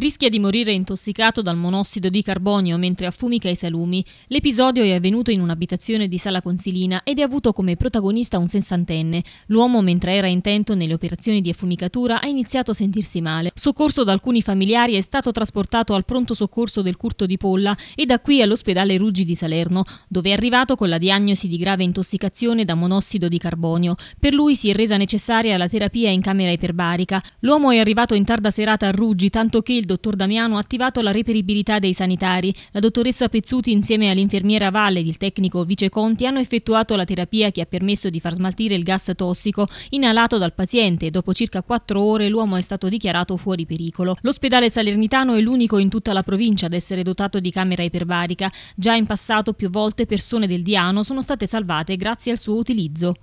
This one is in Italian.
rischia di morire intossicato dal monossido di carbonio mentre affumica i salumi. L'episodio è avvenuto in un'abitazione di Sala Consilina ed è avuto come protagonista un sessantenne. L'uomo, mentre era intento nelle operazioni di affumicatura, ha iniziato a sentirsi male. Soccorso da alcuni familiari è stato trasportato al pronto soccorso del Curto di Polla e da qui all'ospedale Ruggi di Salerno, dove è arrivato con la diagnosi di grave intossicazione da monossido di carbonio. Per lui si è resa necessaria la terapia in camera iperbarica. L'uomo è arrivato in tarda serata a Ruggi, tanto che il dottor Damiano ha attivato la reperibilità dei sanitari. La dottoressa Pezzuti insieme all'infermiera Valle ed il tecnico Vice Conti hanno effettuato la terapia che ha permesso di far smaltire il gas tossico inalato dal paziente dopo circa quattro ore l'uomo è stato dichiarato fuori pericolo. L'ospedale salernitano è l'unico in tutta la provincia ad essere dotato di camera iperbarica. Già in passato più volte persone del Diano sono state salvate grazie al suo utilizzo.